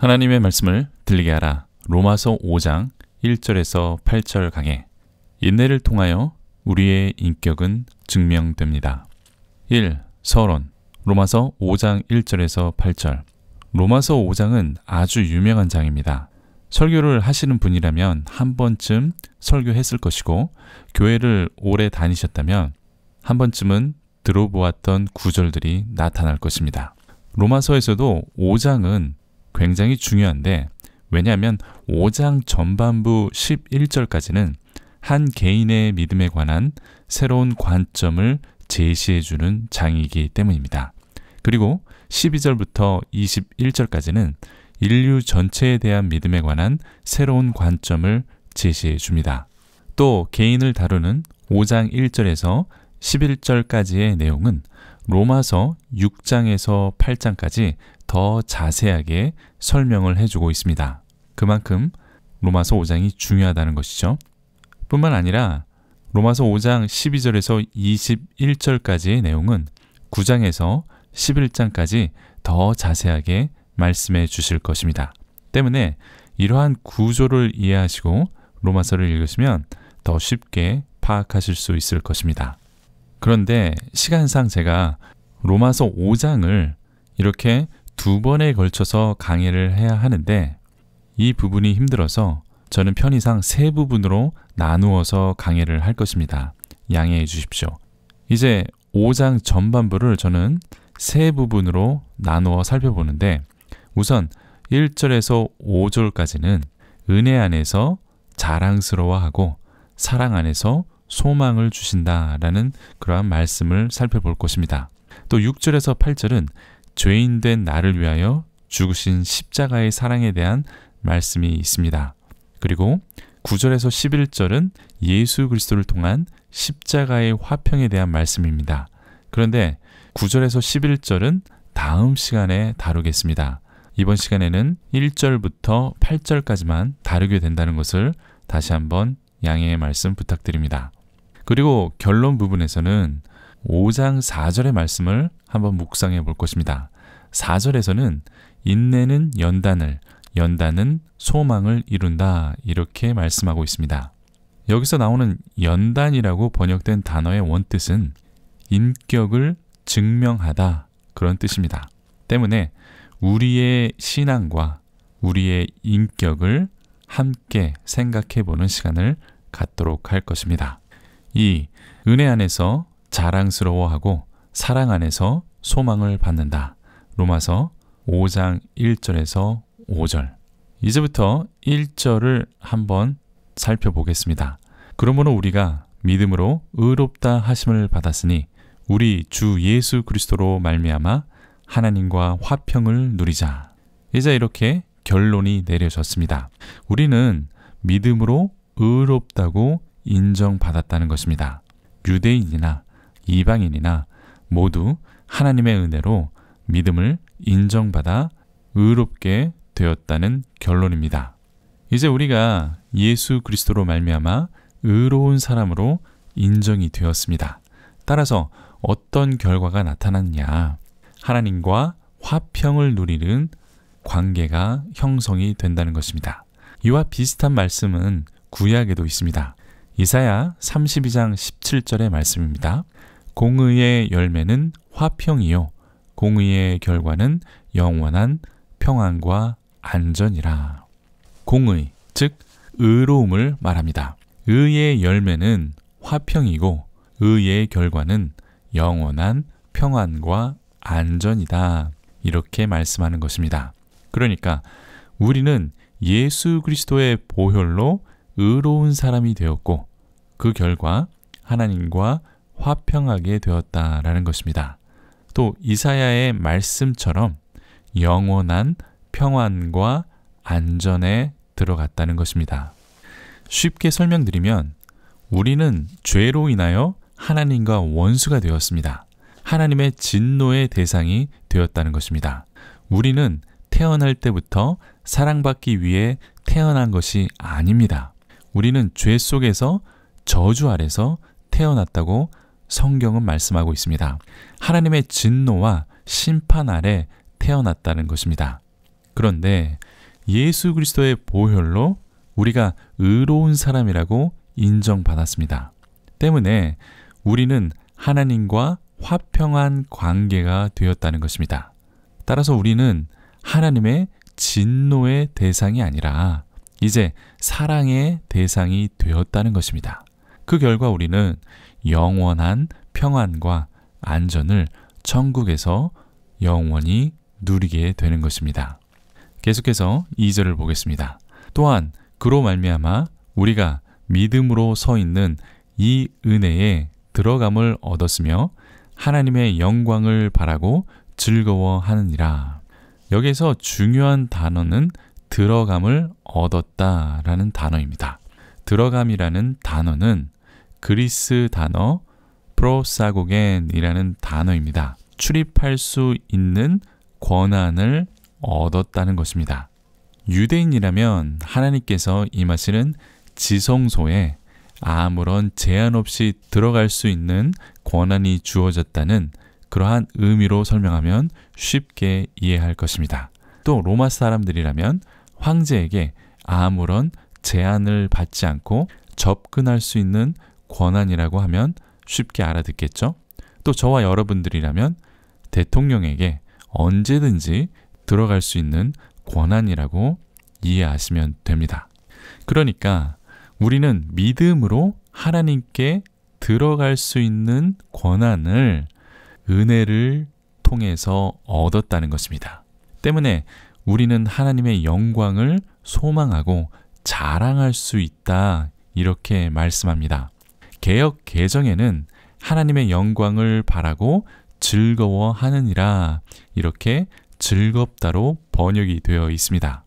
하나님의 말씀을 들리게 하라. 로마서 5장 1절에서 8절 강해. 인내를 통하여 우리의 인격은 증명됩니다. 1. 서론 로마서 5장 1절에서 8절 로마서 5장은 아주 유명한 장입니다. 설교를 하시는 분이라면 한 번쯤 설교했을 것이고 교회를 오래 다니셨다면 한 번쯤은 들어보았던 구절들이 나타날 것입니다. 로마서에서도 5장은 굉장히 중요한데 왜냐하면 5장 전반부 11절까지는 한 개인의 믿음에 관한 새로운 관점을 제시해주는 장이기 때문입니다. 그리고 12절부터 21절까지는 인류 전체에 대한 믿음에 관한 새로운 관점을 제시해 줍니다. 또 개인을 다루는 5장 1절에서 11절까지의 내용은 로마서 6장에서 8장까지 더 자세하게 설명을 해주고 있습니다. 그만큼 로마서 5장이 중요하다는 것이죠. 뿐만 아니라 로마서 5장 12절에서 21절까지의 내용은 9장에서 11장까지 더 자세하게 말씀해 주실 것입니다. 때문에 이러한 구조를 이해하시고 로마서를 읽으시면 더 쉽게 파악하실 수 있을 것입니다. 그런데 시간상 제가 로마서 5장을 이렇게 두 번에 걸쳐서 강의를 해야 하는데 이 부분이 힘들어서 저는 편의상 세 부분으로 나누어서 강의를 할 것입니다. 양해해 주십시오. 이제 5장 전반부를 저는 세 부분으로 나누어 살펴보는데 우선 1절에서 5절까지는 은혜 안에서 자랑스러워하고 사랑 안에서 소망을 주신다라는 그러한 말씀을 살펴볼 것입니다. 또 6절에서 8절은 죄인 된 나를 위하여 죽으신 십자가의 사랑에 대한 말씀이 있습니다. 그리고 9절에서 11절은 예수 그리스도를 통한 십자가의 화평에 대한 말씀입니다. 그런데 9절에서 11절은 다음 시간에 다루겠습니다. 이번 시간에는 1절부터 8절까지만 다루게 된다는 것을 다시 한번 양해의 말씀 부탁드립니다. 그리고 결론 부분에서는 5장 4절의 말씀을 한번 묵상해 볼 것입니다. 4절에서는 인내는 연단을, 연단은 소망을 이룬다 이렇게 말씀하고 있습니다. 여기서 나오는 연단이라고 번역된 단어의 원뜻은 인격을 증명하다 그런 뜻입니다. 때문에 우리의 신앙과 우리의 인격을 함께 생각해 보는 시간을 갖도록 할 것입니다. 2. 은혜 안에서 자랑스러워하고 사랑 안에서 소망을 받는다. 로마서 5장 1절에서 5절. 이제부터 1절을 한번 살펴보겠습니다. 그러므로 우리가 믿음으로 의롭다 하심을 받았으니 우리 주 예수 그리스도로 말미암아 하나님과 화평을 누리자. 이제 이렇게 결론이 내려졌습니다. 우리는 믿음으로 의롭다고 인정받았다는 것입니다. 유대인이나 이방인이나 모두 하나님의 은혜로 믿음을 인정받아 의롭게 되었다는 결론입니다. 이제 우리가 예수 그리스도로 말미암아 의로운 사람으로 인정이 되었습니다. 따라서 어떤 결과가 나타났냐? 하나님과 화평을 누리는 관계가 형성이 된다는 것입니다. 이와 비슷한 말씀은 구약에도 있습니다. 이사야 32장 17절의 말씀입니다. 공의의 열매는 화평이요 공의의 결과는 영원한 평안과 안전이라. 공의, 즉 의로움을 말합니다. 의의 열매는 화평이고 의의 결과는 영원한 평안과 안전이다. 이렇게 말씀하는 것입니다. 그러니까 우리는 예수 그리스도의 보혈로 의로운 사람이 되었고 그 결과 하나님과 화평하게 되었다라는 것입니다. 또 이사야의 말씀처럼 영원한 평안과 안전에 들어갔다는 것입니다. 쉽게 설명드리면 우리는 죄로 인하여 하나님과 원수가 되었습니다. 하나님의 진노의 대상이 되었다는 것입니다. 우리는 태어날 때부터 사랑받기 위해 태어난 것이 아닙니다. 우리는 죄 속에서 저주 아래서 태어났다고 성경은 말씀하고 있습니다. 하나님의 진노와 심판 아래 태어났다는 것입니다. 그런데 예수 그리스도의 보혈로 우리가 의로운 사람이라고 인정받았습니다. 때문에 우리는 하나님과 화평한 관계가 되었다는 것입니다. 따라서 우리는 하나님의 진노의 대상이 아니라 이제 사랑의 대상이 되었다는 것입니다. 그 결과 우리는 영원한 평안과 안전을 천국에서 영원히 누리게 되는 것입니다. 계속해서 2절을 보겠습니다. 또한 그로 말미암아 우리가 믿음으로 서 있는 이 은혜에 들어감을 얻었으며 하나님의 영광을 바라고 즐거워하느니라. 여기에서 중요한 단어는 들어감을 얻었다라는 단어입니다. 들어감이라는 단어는 그리스 단어 프로사고겐이라는 단어입니다. 출입할 수 있는 권한을 얻었다는 것입니다. 유대인이라면 하나님께서 임하시는 지성소에 아무런 제한 없이 들어갈 수 있는 권한이 주어졌다는 그러한 의미로 설명하면 쉽게 이해할 것입니다. 또 로마 사람들이라면 황제에게 아무런 제한을 받지 않고 접근할 수 있는 권한이라고 하면 쉽게 알아듣겠죠? 또 저와 여러분들이라면 대통령에게 언제든지 들어갈 수 있는 권한이라고 이해하시면 됩니다. 그러니까 우리는 믿음으로 하나님께 들어갈 수 있는 권한을 은혜를 통해서 얻었다는 것입니다. 때문에 우리는 하나님의 영광을 소망하고 자랑할 수 있다. 이렇게 말씀합니다. 개혁 개정에는 하나님의 영광을 바라고 즐거워하느니라 이렇게 즐겁다로 번역이 되어 있습니다.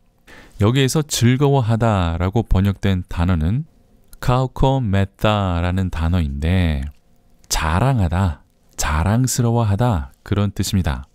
여기에서 즐거워하다라고 번역된 단어는 카우코메타라는 단어인데 자랑하다, 자랑스러워하다 그런 뜻입니다.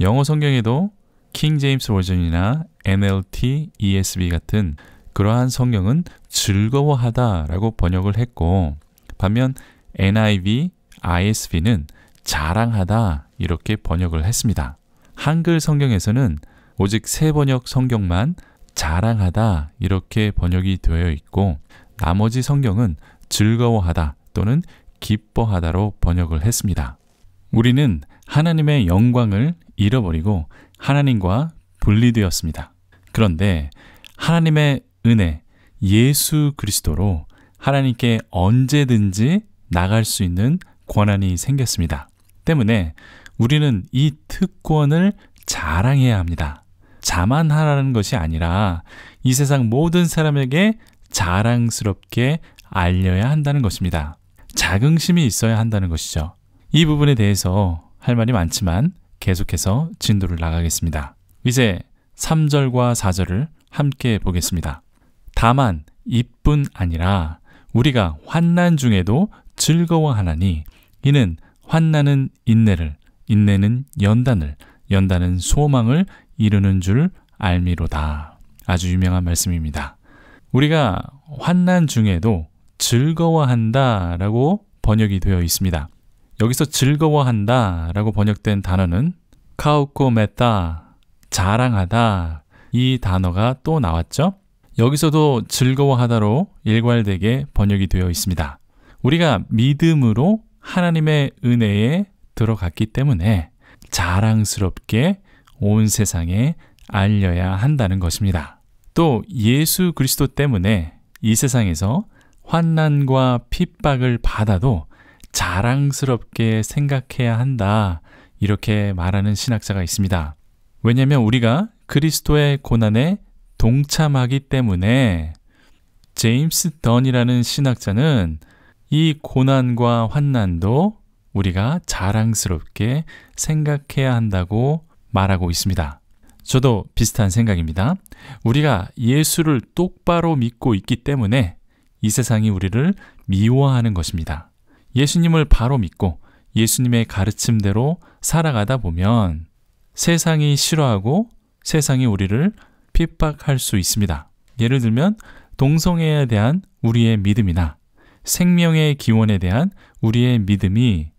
영어 성경에도 킹 제임스 버전이나 NLT, ESV 같은 그러한 성경은 즐거워하다라고 번역을 했고 반면 NIV, ISV는 자랑하다 이렇게 번역을 했습니다. 한글 성경에서는 오직 세 번역 성경만 자랑하다 이렇게 번역이 되어 있고 나머지 성경은 즐거워하다 또는 기뻐하다로 번역을 했습니다. 우리는 하나님의 영광을 잃어버리고 하나님과 분리되었습니다. 그런데 하나님의 은혜, 예수 그리스도로 하나님께 언제든지 나갈 수 있는 권한이 생겼습니다. 때문에 우리는 이 특권을 자랑해야 합니다. 자만하라는 것이 아니라 이 세상 모든 사람에게 자랑스럽게 알려야 한다는 것입니다. 자긍심이 있어야 한다는 것이죠. 이 부분에 대해서 할 말이 많지만 계속해서 진도를 나가겠습니다. 이제 3절과 4절을 함께 보겠습니다. 다만 이뿐 아니라 우리가 환난 중에도 즐거워하나니 이는 환난은 인내를 인내는 연단을 연단은 소망을 이루는 줄 알미로다. 아주 유명한 말씀입니다. 우리가 환난 중에도 즐거워한다라고 번역이 되어 있습니다. 여기서 즐거워한다 라고 번역된 단어는 카우코메타, 자랑하다 이 단어가 또 나왔죠? 여기서도 즐거워하다로 일괄되게 번역이 되어 있습니다. 우리가 믿음으로 하나님의 은혜에 들어갔기 때문에 자랑스럽게 온 세상에 알려야 한다는 것입니다. 또 예수 그리스도 때문에 이 세상에서 환난과 핍박을 받아도 자랑스럽게 생각해야 한다. 이렇게 말하는 신학자가 있습니다. 왜냐하면 우리가 그리스도의 고난에 동참하기 때문에 제임스 던이라는 신학자는 이 고난과 환난도 우리가 자랑스럽게 생각해야 한다고 말하고 있습니다. 저도 비슷한 생각입니다. 우리가 예수를 똑바로 믿고 있기 때문에 이 세상이 우리를 미워하는 것입니다. 예수님을 바로 믿고 예수님의 가르침대로 살아가다 보면 세상이 싫어하고 세상이 우리를 핍박할 수 있습니다. 예를 들면 동성애에 대한 우리의 믿음이나 생명의 기원에 대한 우리의 믿음이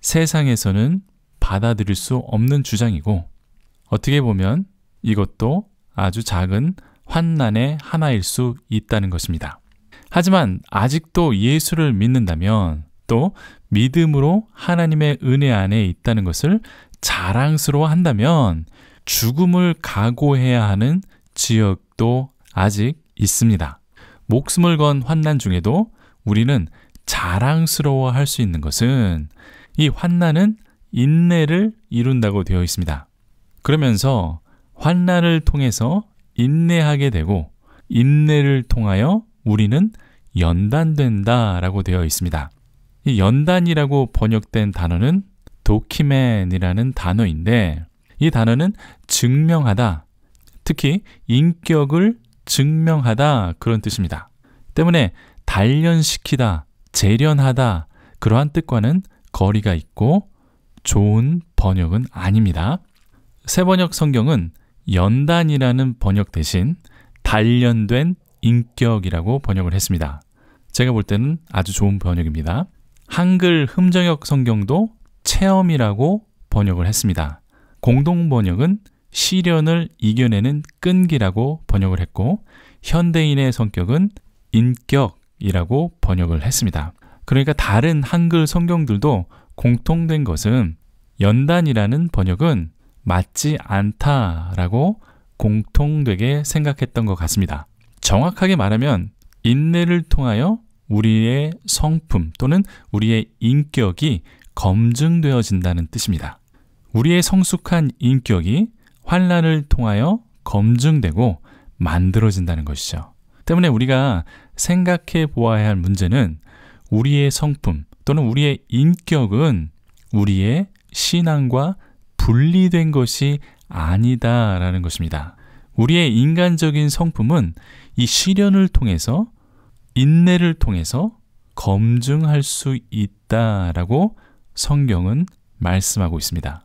세상에서는 받아들일 수 없는 주장이고 어떻게 보면 이것도 아주 작은 환난의 하나일 수 있다는 것입니다. 하지만 아직도 예수를 믿는다면 또 믿음으로 하나님의 은혜 안에 있다는 것을 자랑스러워 한다면 죽음을 각오해야 하는 지역도 아직 있습니다. 목숨을 건 환난 중에도 우리는 자랑스러워 할 수 있는 것은 이 환난은 인내를 이룬다고 되어 있습니다. 그러면서 환난을 통해서 인내하게 되고 인내를 통하여 우리는 연단된다라고 되어 있습니다. 이 연단이라고 번역된 단어는 도키맨이라는 단어인데 이 단어는 증명하다, 특히 인격을 증명하다 그런 뜻입니다. 때문에 단련시키다, 재련하다 그러한 뜻과는 거리가 있고 좋은 번역은 아닙니다. 세번역 성경은 연단이라는 번역 대신 단련된 인격이라고 번역을 했습니다. 제가 볼 때는 아주 좋은 번역입니다. 한글 흠정역 성경도 체험이라고 번역을 했습니다. 공동 번역은 시련을 이겨내는 끈기라고 번역을 했고 현대인의 성격은 인격이라고 번역을 했습니다. 그러니까 다른 한글 성경들도 공통된 것은 연단이라는 번역은 맞지 않다라고 공통되게 생각했던 것 같습니다. 정확하게 말하면 인내를 통하여 우리의 성품 또는 우리의 인격이 검증되어진다는 뜻입니다. 우리의 성숙한 인격이 환란을 통하여 검증되고 만들어진다는 것이죠. 때문에 우리가 생각해 보아야 할 문제는 우리의 성품 또는 우리의 인격은 우리의 신앙과 분리된 것이 아니다라는 것입니다. 우리의 인간적인 성품은 이 시련을 통해서 인내를 통해서 검증할 수 있다라고 성경은 말씀하고 있습니다.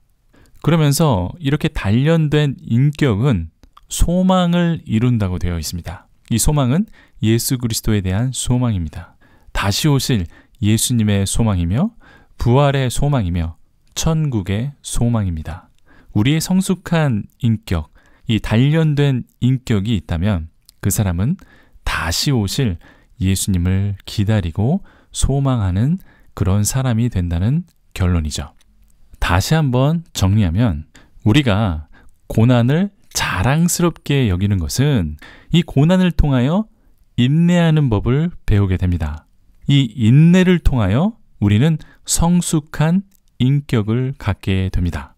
그러면서 이렇게 단련된 인격은 소망을 이룬다고 되어 있습니다. 이 소망은 예수 그리스도에 대한 소망입니다. 다시 오실 예수님의 소망이며 부활의 소망이며 천국의 소망입니다. 우리의 성숙한 인격, 이 단련된 인격이 있다면 그 사람은 다시 오실 예수님을 기다리고 소망하는 그런 사람이 된다는 결론이죠. 다시 한번 정리하면 우리가 고난을 자랑스럽게 여기는 것은 이 고난을 통하여 인내하는 법을 배우게 됩니다. 이 인내를 통하여 우리는 성숙한 인격을 갖게 됩니다.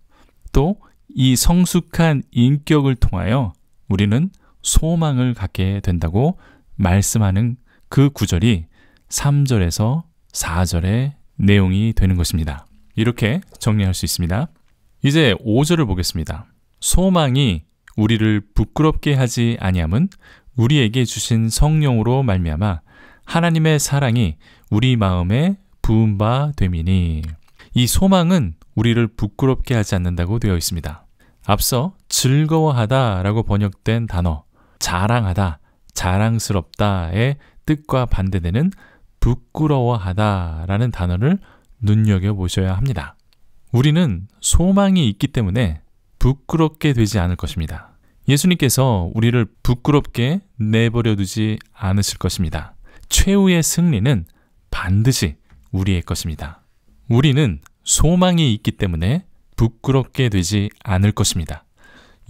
또 이 성숙한 인격을 통하여 우리는 소망을 갖게 된다고 말씀하는 그 구절이 3절에서 4절의 내용이 되는 것입니다. 이렇게 정리할 수 있습니다. 이제 5절을 보겠습니다. 소망이 우리를 부끄럽게 하지 아니함은 우리에게 주신 성령으로 말미암아 하나님의 사랑이 우리 마음에 부은 바됨이니이 소망은 우리를 부끄럽게 하지 않는다고 되어 있습니다. 앞서 즐거워하다라고 번역된 단어 자랑하다, 자랑스럽다의 뜻과 반대되는 부끄러워하다라는 단어를 눈여겨 보셔야 합니다. 우리는 소망이 있기 때문에 부끄럽게 되지 않을 것입니다. 예수님께서 우리를 부끄럽게 내버려 두지 않으실 것입니다. 최후의 승리는 반드시 우리의 것입니다. 우리는 소망이 있기 때문에 부끄럽게 되지 않을 것입니다.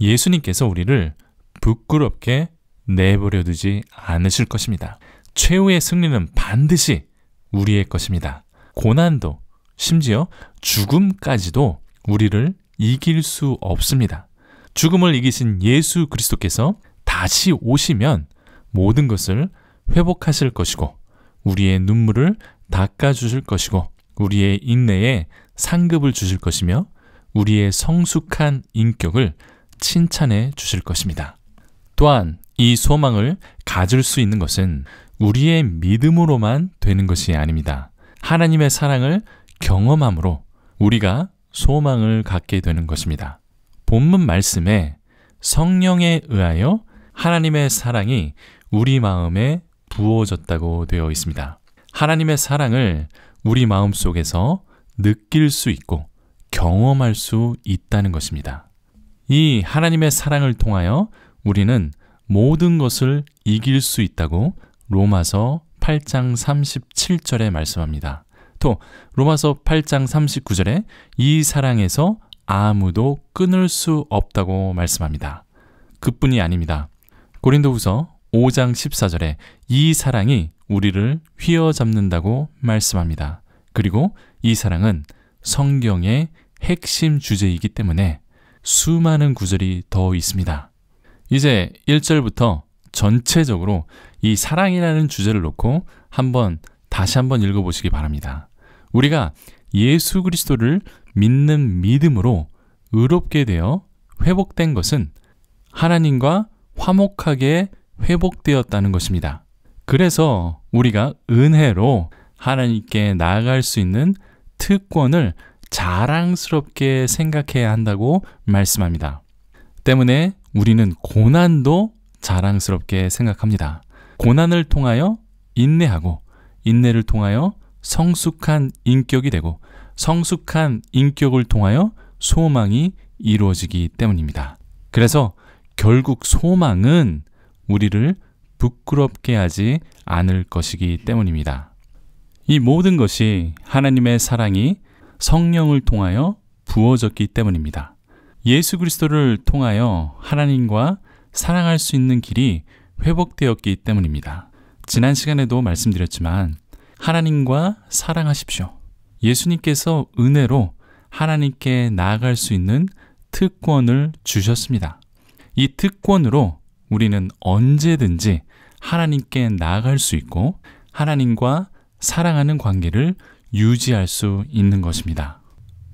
예수님께서 우리를 부끄럽게 내버려 두지 않으실 것입니다. 최후의 승리는 반드시 우리의 것입니다. 고난도, 심지어 죽음까지도 우리를 이길 수 없습니다. 죽음을 이기신 예수 그리스도께서 다시 오시면 모든 것을 회복하실 것이고, 우리의 눈물을 닦아주실 것이고, 우리의 인내에 상급을 주실 것이며, 우리의 성숙한 인격을 칭찬해 주실 것입니다. 또한 이 소망을 가질 수 있는 것은 우리의 믿음으로만 되는 것이 아닙니다. 하나님의 사랑을 경험함으로 우리가 소망을 갖게 되는 것입니다. 본문 말씀에 성령에 의하여 하나님의 사랑이 우리 마음에 부어졌다고 되어 있습니다. 하나님의 사랑을 우리 마음 속에서 느낄 수 있고 경험할 수 있다는 것입니다. 이 하나님의 사랑을 통하여 우리는 모든 것을 이길 수 있다고 로마서 8장 37절에 말씀합니다. 또 로마서 8장 39절에 이 사랑에서 아무도 끊을 수 없다고 말씀합니다. 그뿐이 아닙니다. 고린도후서 5장 14절에 이 사랑이 우리를 휘어잡는다고 말씀합니다. 그리고 이 사랑은 성경의 핵심 주제이기 때문에 수많은 구절이 더 있습니다. 이제 1절부터 전체적으로 이 사랑이라는 주제를 놓고 한번 다시 한번 읽어보시기 바랍니다. 우리가 예수 그리스도를 믿는 믿음으로 의롭게 되어 회복된 것은 하나님과 화목하게 회복되었다는 것입니다. 그래서 우리가 은혜로 하나님께 나아갈 수 있는 특권을 자랑스럽게 생각해야 한다고 말씀합니다. 때문에 우리는 고난도 자랑스럽게 생각합니다. 고난을 통하여 인내하고 인내를 통하여 성숙한 인격이 되고 성숙한 인격을 통하여 소망이 이루어지기 때문입니다. 그래서 결국 소망은 우리를 부끄럽게 하지 않을 것이기 때문입니다. 이 모든 것이 하나님의 사랑이 성령을 통하여 부어졌기 때문입니다. 예수 그리스도를 통하여 하나님과 사랑할 수 있는 길이 회복되었기 때문입니다. 지난 시간에도 말씀드렸지만 하나님과 사랑하십시오. 예수님께서 은혜로 하나님께 나아갈 수 있는 특권을 주셨습니다. 이 특권으로 우리는 언제든지 하나님께 나아갈 수 있고 하나님과 사랑하는 관계를 유지할 수 있는 것입니다.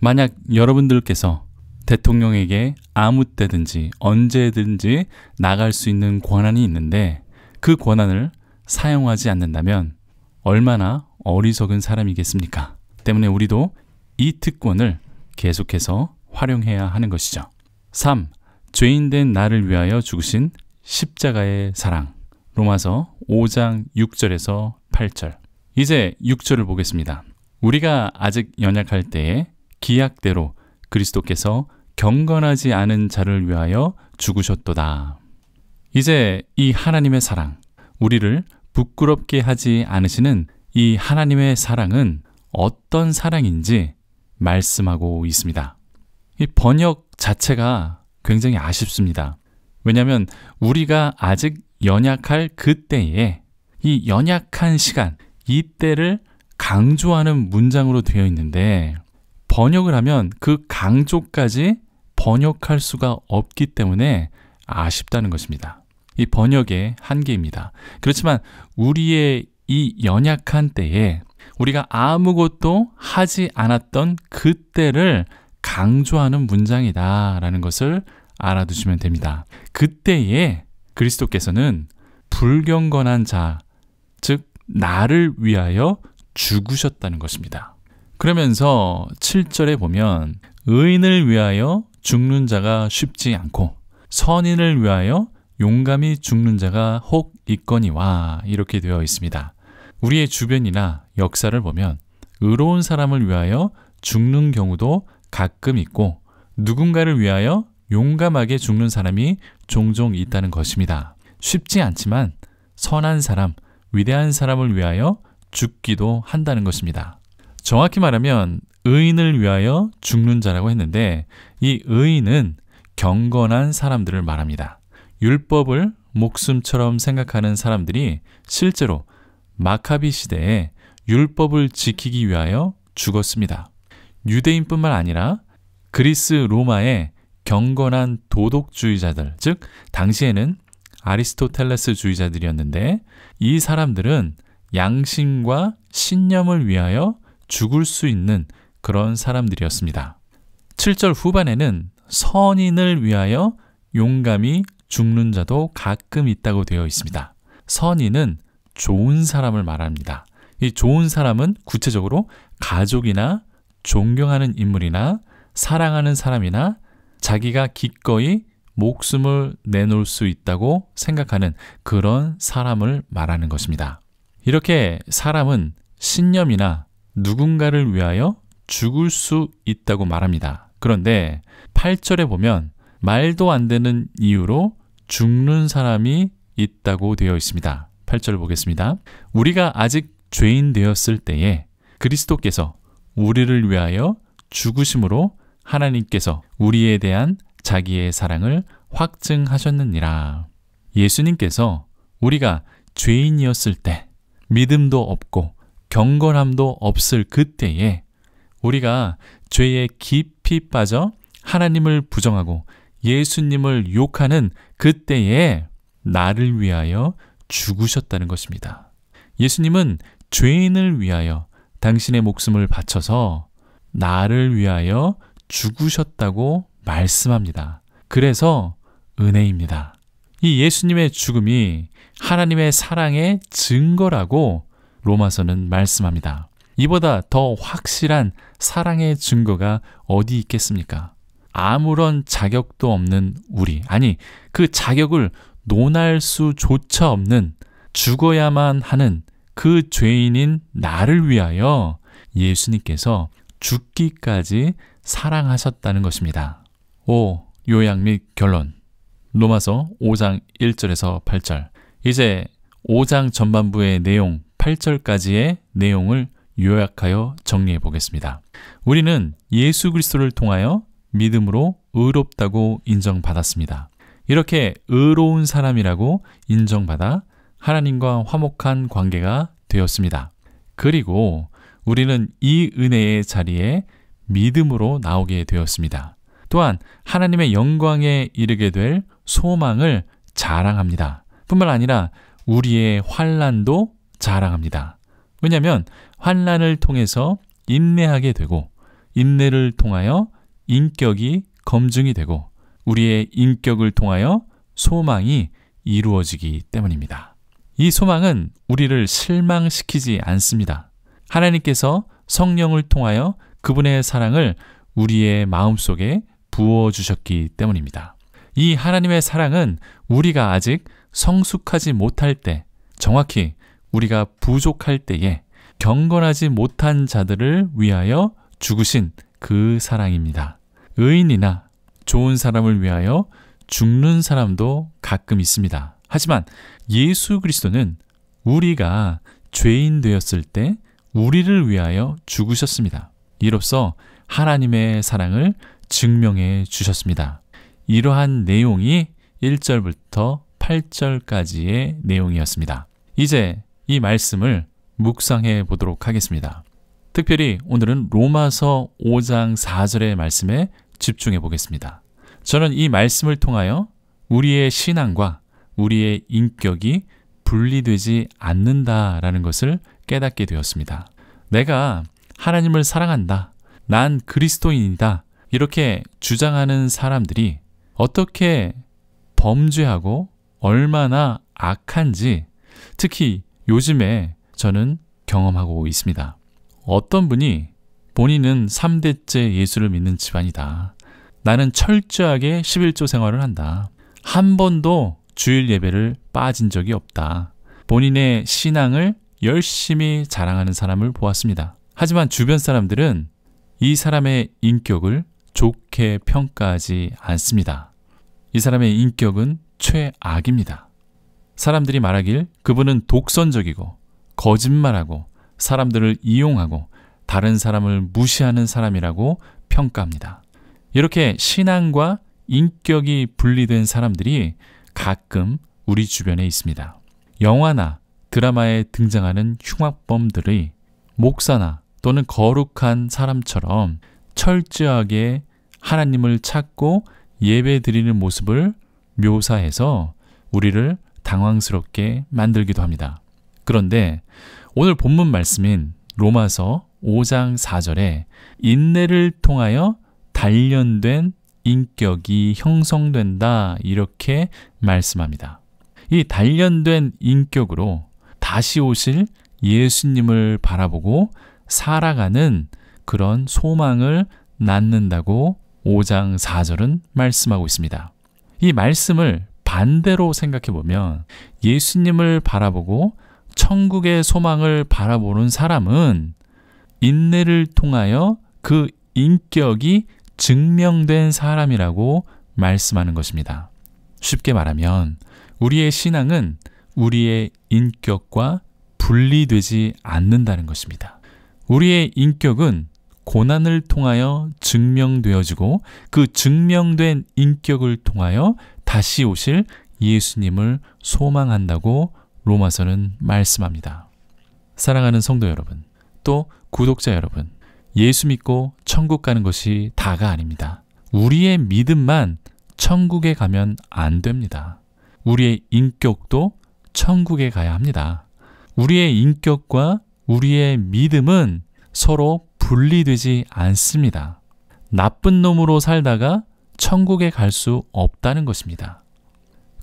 만약 여러분들께서 대통령에게 아무 때든지 언제든지 나갈 수 있는 권한이 있는데 그 권한을 사용하지 않는다면 얼마나 어리석은 사람이겠습니까? 때문에 우리도 이 특권을 계속해서 활용해야 하는 것이죠. 3. 죄인된 나를 위하여 죽으신 십자가의 사랑. 로마서 5장 6절에서 8절. 이제 6절을 보겠습니다. 우리가 아직 연약할 때에 기약대로 그리스도께서 경건하지 않은 자를 위하여 죽으셨도다. 이제 이 하나님의 사랑, 우리를 부끄럽게 하지 않으시는 이 하나님의 사랑은 어떤 사랑인지 말씀하고 있습니다. 이 번역 자체가 굉장히 아쉽습니다. 왜냐하면 우리가 아직 연약할 그때에 이 연약한 시간, 이때를 강조하는 문장으로 되어 있는데 번역을 하면 그 강조까지 번역할 수가 없기 때문에 아쉽다는 것입니다. 이 번역의 한계입니다. 그렇지만 우리의 이 연약한 때에 우리가 아무것도 하지 않았던 그때를 강조하는 문장이다라는 것을 알아두시면 됩니다. 그때에 그리스도께서는 불경건한 자, 즉, 나를 위하여 죽으셨다는 것입니다. 그러면서 7절에 보면 의인을 위하여 죽는 자가 쉽지 않고 선인을 위하여 용감히 죽는 자가 혹 있거니와 이렇게 되어 있습니다. 우리의 주변이나 역사를 보면 의로운 사람을 위하여 죽는 경우도 가끔 있고 누군가를 위하여 용감하게 죽는 사람이 종종 있다는 것입니다. 쉽지 않지만 선한 사람, 위대한 사람을 위하여 죽기도 한다는 것입니다. 정확히 말하면 의인을 위하여 죽는 자라고 했는데 이 의인은 경건한 사람들을 말합니다. 율법을 목숨처럼 생각하는 사람들이 실제로 마카비 시대에 율법을 지키기 위하여 죽었습니다. 유대인뿐만 아니라 그리스 로마의 경건한 도덕주의자들, 즉 당시에는 아리스토텔레스 주의자들이었는데 이 사람들은 양심과 신념을 위하여 죽을 수 있는 그런 사람들이었습니다. 7절 후반에는 선인을 위하여 용감히 죽는 자도 가끔 있다고 되어 있습니다. 선인은 좋은 사람을 말합니다. 이 좋은 사람은 구체적으로 가족이나 존경하는 인물이나 사랑하는 사람이나 자기가 기꺼이 목숨을 내놓을 수 있다고 생각하는 그런 사람을 말하는 것입니다. 이렇게 사람은 신념이나 누군가를 위하여 죽을 수 있다고 말합니다. 그런데 8절에 보면 말도 안 되는 이유로 죽는 사람이 있다고 되어 있습니다. 8절 보겠습니다. 우리가 아직 죄인 되었을 때에 그리스도께서 우리를 위하여 죽으심으로 하나님께서 우리에 대한 자기의 사랑을 확증하셨느니라. 예수님께서 우리가 죄인이었을 때 믿음도 없고 경건함도 없을 그때에 우리가 죄에 깊이 빠져 하나님을 부정하고 예수님을 욕하는 그때에 나를 위하여 죽으셨다는 것입니다. 예수님은 죄인을 위하여 당신의 목숨을 바쳐서 나를 위하여 죽으셨다고 말씀합니다. 그래서 은혜입니다. 이 예수님의 죽음이 하나님의 사랑의 증거라고 로마서는 말씀합니다. 이보다 더 확실한 사랑의 증거가 어디 있겠습니까? 아무런 자격도 없는 우리, 아니, 그 자격을 논할 수조차 없는 죽어야만 하는 그 죄인인 나를 위하여 예수님께서 죽기까지 사랑하셨다는 것입니다. 5. 요약 및 결론. 로마서 5장 1절에서 8절. 이제 5장 전반부의 내용 8절까지의 내용을 요약하여 정리해 보겠습니다. 우리는 예수 그리스도를 통하여 믿음으로 의롭다고 인정받았습니다. 이렇게 의로운 사람이라고 인정받아 하나님과 화목한 관계가 되었습니다. 그리고 우리는 이 은혜의 자리에 믿음으로 나오게 되었습니다. 또한 하나님의 영광에 이르게 될 소망을 자랑합니다. 뿐만 아니라 우리의 환란도 자랑합니다. 왜냐하면 환란을 통해서 인내하게 되고 인내를 통하여 인격이 검증이 되고 우리의 인격을 통하여 소망이 이루어지기 때문입니다. 이 소망은 우리를 실망시키지 않습니다. 하나님께서 성령을 통하여 그분의 사랑을 우리의 마음속에 부어주셨기 때문입니다. 이 하나님의 사랑은 우리가 아직 성숙하지 못할 때, 정확히 우리가 부족할 때에 경건하지 못한 자들을 위하여 죽으신 그 사랑입니다. 의인이나 좋은 사람을 위하여 죽는 사람도 가끔 있습니다. 하지만 예수 그리스도는 우리가 죄인 되었을 때 우리를 위하여 죽으셨습니다. 이로써 하나님의 사랑을 증명해 주셨습니다. 이러한 내용이 1절부터 8절까지의 내용이었습니다. 이제 이 말씀을 묵상해 보도록 하겠습니다. 특별히 오늘은 로마서 5장 4절의 말씀에 집중해 보겠습니다. 저는 이 말씀을 통하여 우리의 신앙과 우리의 인격이 분리되지 않는다라는 것을 깨닫게 되었습니다. 내가 하나님을 사랑한다. 난 그리스도인이다. 이렇게 주장하는 사람들이 어떻게 범죄하고 얼마나 악한지 특히 요즘에 저는 경험하고 있습니다. 어떤 분이 본인은 3대째 예수를 믿는 집안이다. 나는 철저하게 11조 생활을 한다. 한 번도 주일 예배를 빠진 적이 없다. 본인의 신앙을 열심히 자랑하는 사람을 보았습니다. 하지만 주변 사람들은 이 사람의 인격을 좋게 평가하지 않습니다. 이 사람의 인격은 최악입니다. 사람들이 말하길 그분은 독선적이고 거짓말하고 사람들을 이용하고 다른 사람을 무시하는 사람이라고 평가합니다. 이렇게 신앙과 인격이 분리된 사람들이 가끔 우리 주변에 있습니다. 영화나 드라마에 등장하는 흉악범들의 목사나 또는 거룩한 사람처럼 철저하게 하나님을 찾고 예배 드리는 모습을 묘사해서 우리를 당황스럽게 만들기도 합니다. 그런데 오늘 본문 말씀인 로마서 5장 4절에 인내를 통하여 단련된 인격이 형성된다 이렇게 말씀합니다. 이 단련된 인격으로 다시 오실 예수님을 바라보고 살아가는 그런 소망을 낳는다고 5장 4절은 말씀하고 있습니다. 이 말씀을 반대로 생각해 보면 예수님을 바라보고 천국의 소망을 바라보는 사람은 인내를 통하여 그 인격이 증명된 사람이라고 말씀하는 것입니다. 쉽게 말하면 우리의 신앙은 우리의 인격과 분리되지 않는다는 것입니다. 우리의 인격은 고난을 통하여 증명되어지고 그 증명된 인격을 통하여 다시 오실 예수님을 소망한다고 로마서는 말씀합니다. 사랑하는 성도 여러분, 또 구독자 여러분, 예수 믿고 천국 가는 것이 다가 아닙니다. 우리의 믿음만 천국에 가면 안 됩니다. 우리의 인격도 천국에 가야 합니다. 우리의 인격과 우리의 믿음은 서로 분리되지 않습니다. 나쁜 놈으로 살다가 천국에 갈 수 없다는 것입니다.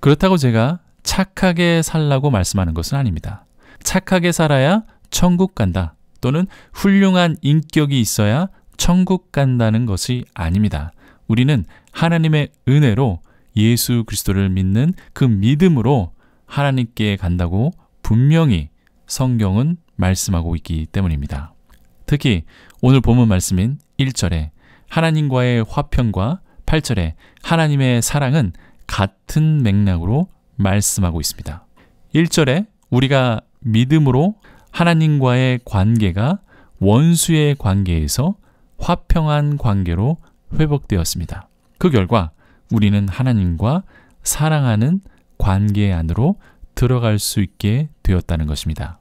그렇다고 제가 착하게 살라고 말씀하는 것은 아닙니다. 착하게 살아야 천국 간다 또는 훌륭한 인격이 있어야 천국 간다는 것이 아닙니다. 우리는 하나님의 은혜로 예수 그리스도를 믿는 그 믿음으로 하나님께 간다고 분명히 성경은 말씀하고 있기 때문입니다. 특히 오늘 본문 말씀인 1절에 하나님과의 화평과 8절에 하나님의 사랑은 같은 맥락으로 말씀하고 있습니다. 1절에 우리가 믿음으로 하나님과의 관계가 원수의 관계에서 화평한 관계로 회복되었습니다. 그 결과 우리는 하나님과 사랑하는 관계 안으로 들어갈 수 있게 되었다는 것입니다.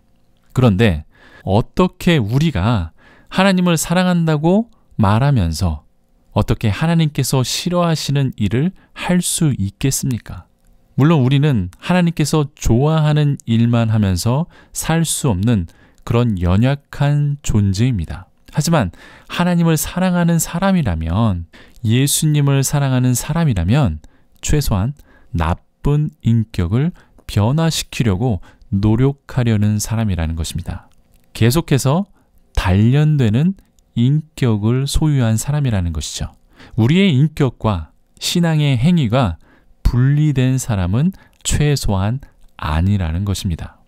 그런데 어떻게 우리가 하나님을 사랑한다고 말하면서 어떻게 하나님께서 싫어하시는 일을 할 수 있겠습니까? 물론 우리는 하나님께서 좋아하는 일만 하면서 살 수 없는 그런 연약한 존재입니다. 하지만 하나님을 사랑하는 사람이라면 예수님을 사랑하는 사람이라면 최소한 나쁜 인격을 변화시키려고 노력하려는 사람이라는 것입니다. 계속해서 단련되는 인격을 소유한 사람이라는 것이죠. 우리의 인격과 신앙의 행위가 분리된 사람은 최소한 아니라는 것입니다.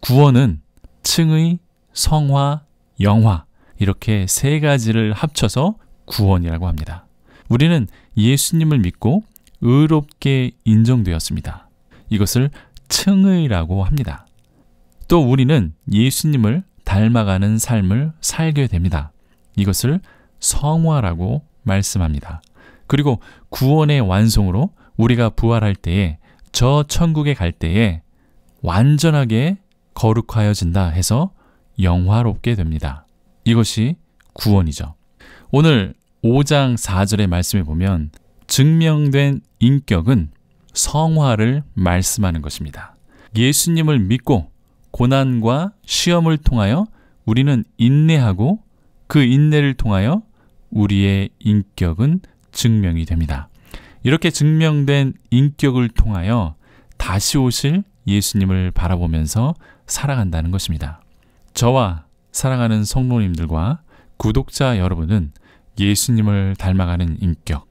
구원은 층의 성화, 영화 이렇게 세 가지를 합쳐서 구원이라고 합니다. 우리는 예수님을 믿고 의롭게 인정되었습니다. 이것을 층의라고 합니다. 또 우리는 예수님을 닮아가는 삶을 살게 됩니다. 이것을 성화라고 말씀합니다. 그리고 구원의 완성으로 우리가 부활할 때에 저 천국에 갈 때에 완전하게 거룩하여진다 해서 영화롭게 됩니다. 이것이 구원이죠. 오늘 5장 4절의 말씀에 보면 증명된 인격은 성화를 말씀하는 것입니다. 예수님을 믿고 고난과 시험을 통하여 우리는 인내하고 그 인내를 통하여 우리의 인격은 증명이 됩니다. 이렇게 증명된 인격을 통하여 다시 오실 예수님을 바라보면서 살아간다는 것입니다. 저와 사랑하는 성도님들과 구독자 여러분은 예수님을 닮아가는 인격,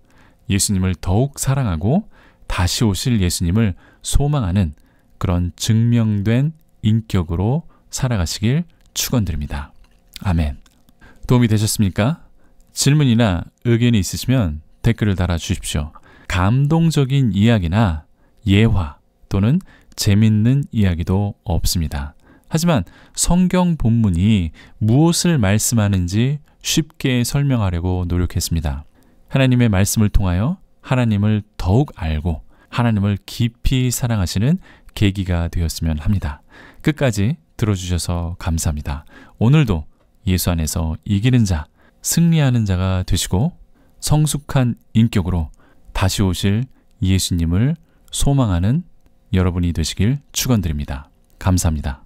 예수님을 더욱 사랑하고 다시 오실 예수님을 소망하는 그런 증명된 인격으로 살아가시길 축원드립니다. 아멘. 도움이 되셨습니까? 질문이나 의견이 있으시면 댓글을 달아주십시오. 감동적인 이야기나 예화 또는 재밌는 이야기도 없습니다. 하지만 성경 본문이 무엇을 말씀하는지 쉽게 설명하려고 노력했습니다. 하나님의 말씀을 통하여 하나님을 더욱 알고 하나님을 깊이 사랑하시는 계기가 되었으면 합니다. 끝까지 들어주셔서 감사합니다. 오늘도 예수 안에서 이기는 자, 승리하는 자가 되시고 성숙한 인격으로 다시 오실 예수님을 소망하는 여러분이 되시길 축원드립니다. 감사합니다.